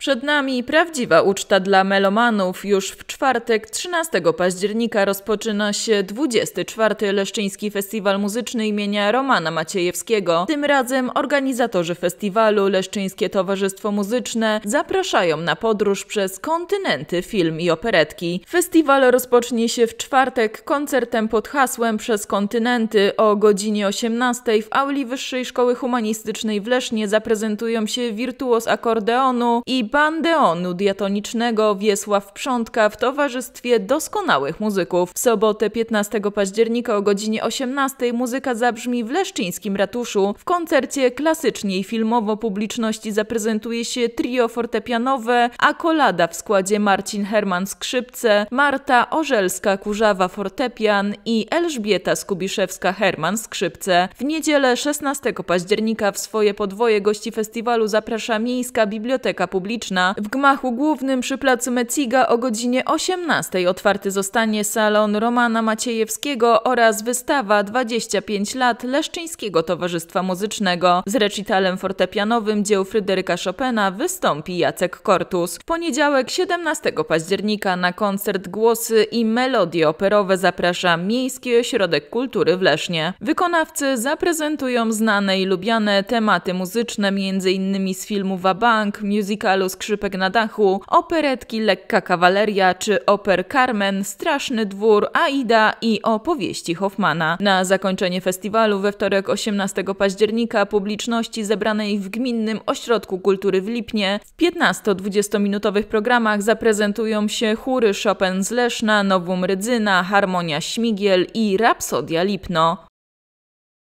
Przed nami prawdziwa uczta dla melomanów. Już w czwartek 13 października rozpoczyna się 24. Leszczyński Festiwal Muzyczny imienia Romana Maciejewskiego. Tym razem organizatorzy festiwalu Leszczyńskie Towarzystwo Muzyczne zapraszają na podróż przez kontynenty film i operetki. Festiwal rozpocznie się w czwartek koncertem pod hasłem Przez kontynenty o godzinie 18 w auli Wyższej Szkoły Humanistycznej w Lesznie zaprezentują się wirtuos akordeonu i Deonu diatonicznego Wiesław Przątka w towarzystwie doskonałych muzyków. W sobotę 15 października o godzinie 18 muzyka zabrzmi w Leszczyńskim Ratuszu. W koncercie klasycznej i filmowo publiczności zaprezentuje się trio fortepianowe Akolada w składzie Marcin Herman skrzypce, Marta Orzelska-Kurzawa fortepian i Elżbieta Skubiszewska-Herman skrzypce. W niedzielę 16 października w swoje podwoje gości festiwalu zaprasza Miejska Biblioteka Publiczna w gmachu głównym przy placu Meciga o godzinie 18 otwarty zostanie salon Romana Maciejewskiego oraz wystawa 25 lat Leszczyńskiego Towarzystwa Muzycznego. Z recitalem fortepianowym dzieł Fryderyka Chopina wystąpi Jacek Kortus. W poniedziałek 17 października na koncert Głosy i Melodie Operowe zaprasza Miejski Ośrodek Kultury w Lesznie. Wykonawcy zaprezentują znane i lubiane tematy muzyczne m.in. z filmu Wabank, musicalu skrzypek na dachu, operetki Lekka Kawaleria czy oper Carmen, Straszny Dwór, Aida i opowieści Hoffmana. Na zakończenie festiwalu we wtorek 18 października publiczności zebranej w Gminnym Ośrodku Kultury w Lipnie w 15-20-minutowych programach zaprezentują się chóry Chopin z Leszna, Nowum Rydzyna, Harmonia Śmigiel i Rapsodia Lipno.